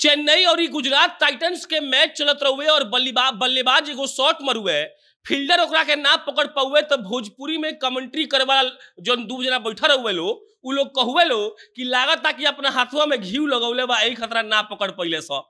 चेन्नई और गुजरात टाइटन्स के मैच चलत रहुए और बल्लेबाज बल्लेबाज एगो शॉट मरुए फील्डर ओकरा के ना पकड़ पावे तो भोजपुरी में कमेंट्री करवा जो दू जना बैठा रहुए लोग उ लोग कहुए लो कि लागत कि अपना हाथों में घी लगौले बा यही खतरा ना पकड़ पैले सौ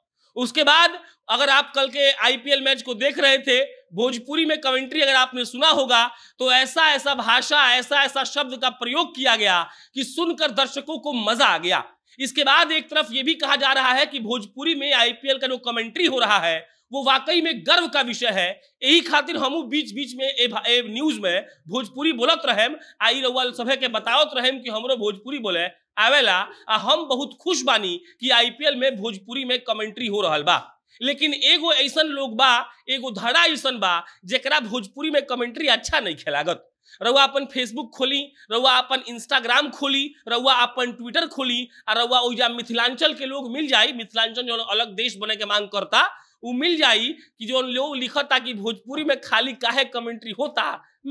उसके बाद अगर आप कल के आईपीएल मैच को देख रहे थे भोजपुरी में कमेंट्री अगर आपने सुना होगा तो ऐसा ऐसा भाषा ऐसा ऐसा शब्द का प्रयोग किया गया कि सुनकर दर्शकों को मजा आ गया इसके बाद एक तरफ यह भी कहा जा रहा है कि भोजपुरी में आईपीएल का जो कमेंट्री हो रहा है वो वाकई में गर्व का विषय है यही खातिर हम बीच बीच में ए, ए न्यूज में भोजपुरी बोलत रहे आई रवाल सभे के बतावत रहे कि हमरो भोजपुरी बोले आवेला आ हम बहुत खुश बानी कि आईपीएल में भोजपुरी में कमेंट्री हो रहा बा लेकिन एगो ऐसा लोग बा एगो धड़ा ऐसा बा जरा भोजपुरी में कमेंट्री अच्छा नहीं खेलागत रउआ अपन फेसबुक खोली रउआ अपन इंस्टाग्राम खोली रउआ अपन ट्विटर खोली आ रउआ ओइजा मिथिलांचल के लोग मिल जाए मिथिलांचल जो अलग देश बने के मांग करता उ मिल जाई कि जो लोग लिखता कि भोजपुरी में खाली काहे कमेंट्री होता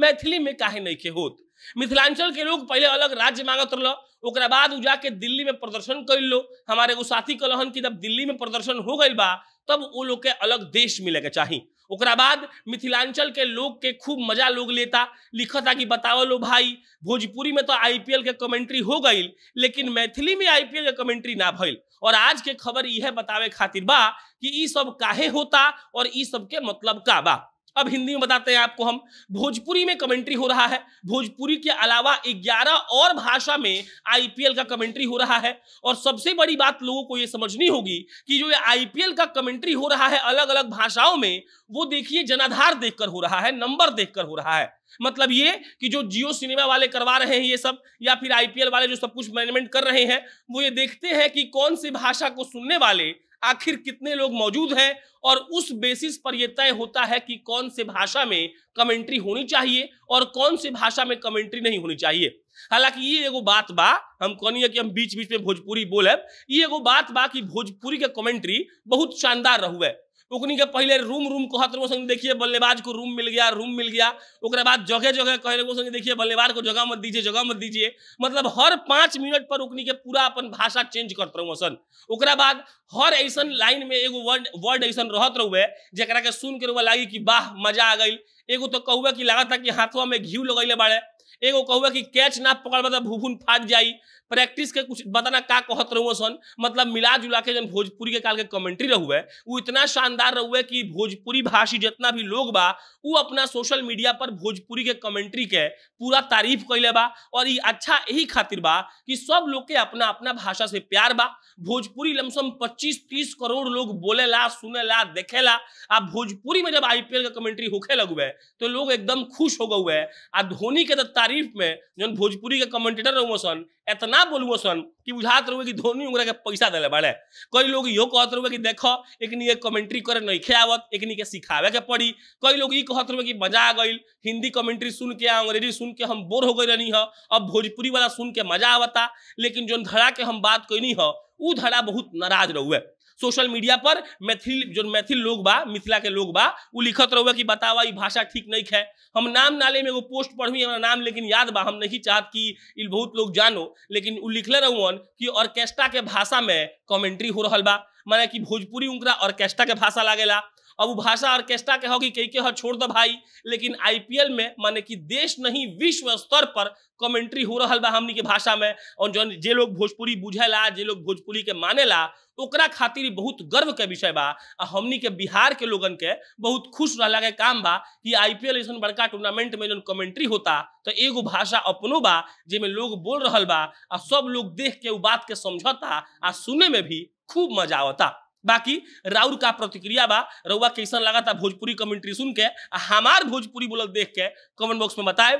मैथिली में काहे नहीं के होत मिथिलांचल के लोग पहले अलग राज्य मांगत रहल ओकरा बाद उ जाके दिल्ली में प्रदर्शन कर लो हमारे एगो साथी कहलन कि जब दिल्ली में प्रदर्शन हो गई बा तब वो लोग के अलग देश मिले के चाहिए बाद मिथिलांचल के लोग के खूब मजा लोग लेता लिखता कि बताओ लो भाई भोजपुरी में तो आईपीएल के कमेंट्री हो गई लेकिन मैथिली में आईपीएल के कमेंट्री ना भल और आज के खबर यह बतावे खातिर बा कि सब काहे होता और ई सब के मतलब का बा अब हिंदी में बताते हैं आपको हम भोजपुरी में कमेंट्री हो रहा है भोजपुरी के अलावा 11 और भाषा में आईपीएल का कमेंट्री हो रहा है और सबसे बड़ी बात लोगों को यह समझनी होगी कि जो ये आईपीएल का कमेंट्री हो रहा है अलग अलग भाषाओं में वो देखिए जनाधार देखकर हो रहा है नंबर देखकर हो रहा है मतलब ये कि जो जियो सिनेमा वाले करवा रहे हैं ये सब या फिर आईपीएल वाले जो सब कुछ मैनेजमेंट कर रहे हैं वो ये देखते हैं कि कौन सी भाषा को सुनने वाले आखिर कितने लोग मौजूद हैं और उस बेसिस पर यह तय होता है कि कौन से भाषा में कमेंट्री होनी चाहिए और कौन से भाषा में कमेंट्री नहीं होनी चाहिए हालांकि ये एगो बात बा हम कहनी कि हम बीच बीच में भोजपुरी बोले ये एगो बात बा कि भोजपुरी के कमेंट्री बहुत शानदार रहू है ओकनी के पहले रूम रूम कहत रहो संग देखिए बल्लेबाज को रूम मिल गया रूम मिल गया ओकरा बाद जगह जगह कह रहो संग देखिए बल्लेबाज को जगह मत दीजिए जगह मत दीजिए मतलब हर पाँच मिनट पर ओकनी के पूरा अपन भाषा चेंज करत रहो सन ओकरा बाद हर ऐसा लाइन में एगो वर्ड वर्ड ऐसा रहत रहुए जरा के सुन के रहुआ लगे कि वाह मजा आ गई एगो तो कहुआ कि लगा था कि हाथों में घी लगैले बाड़े एगो कहुआ कि कैच ना पकड़ बता भूफुन फाट जाई प्रैक्टिस के कुछ बताना का कहत रहुए सन मतलब मिला जुला के जन भोजपुरी के काल के कमेंट्री है वो इतना शानदार है कि भोजपुरी भाषी जितना भी लोग बा वो अपना सोशल मीडिया पर भोजपुरी के कमेंट्री के पूरा तारीफ कैले बा और ये अच्छा यही खातिर बा कि सब लोग के अपना अपना भाषा से प्यार बा भोजपुरी लमसम पच्चीस तीस करोड़ लोग बोले ला ला देखे ला आ भोजपुरी में जब एल का कमेंट्री होखे लगुए तो लोग एकदम खुश हो गए आ धोनी के तारीफ में जन भोजपुरी के कमेंटेटर रहुए सन इतना बोलू सन कि बुझात रहुए कि धोनी के पैसा दिले बड़े कई लोग यो कहत रहुए कि देखो एक कमेंट्री करे नइखे आवत एकनी के सिखावे के पड़ी कई लोग ई कहत रहुए कि मजा आ गई हिंदी कमेंट्री सुन के अंग्रेजी सुन के हम बोर हो गई रहनी ह अब भोजपुरी वाला सुन के मजा आवता लेकिन जो धड़ा के हम बात कैनी ह उ धड़ा बहुत नाराज रहू सोशल मीडिया पर मैथिल जो मैथिल लोग बा मिथिला के लोग बा वो लिखत रहो कि बतावा भाषा ठीक नहीं है हम नाम नाले में एगो पोस्ट पढ़ी हमारा नाम लेकिन याद बा हम नहीं चाहत कि बहुत लोग जानो लेकिन उ लिखले रहुअन कि ऑर्केस्ट्रा के भाषा में कमेंट्री हो रहा बा माना कि भोजपुरी उनका ऑर्केस्ट्रा के भाषा लागेला अब भाषा ऑर्केस्ट्रा के होगी कई के हो छोड़ दो भाई लेकिन आईपीएल में माने कि देश नहीं विश्व स्तर पर कमेंट्री हो रहा बा हमनी के भाषा में और जो जे लोग भोजपुरी बुझेला जे लोग भोजपुरी के मानेला ओकरा खातिर बहुत गर्व के विषय बा हमनी के बिहार के लोगन के बहुत खुश रहला के काम बा कि आईपीएल ऐसा बड़का टूर्नामेंट में जो कमेंट्री होता तो एगो भाषा अपनो बा जिमें लोग बोल रहा बा सब लोग देख के उ बात के समझौता आ सुने में भी खूब मजा आता बाकी राउर का प्रतिक्रिया बा रउआ कैसा लगा था भोजपुरी कमेंट्री सुन के आ हमार भोजपुरी बोलत देख के कमेंट बॉक्स में बताए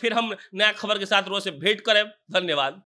फिर हम नया खबर के साथ रोज से भेंट करें धन्यवाद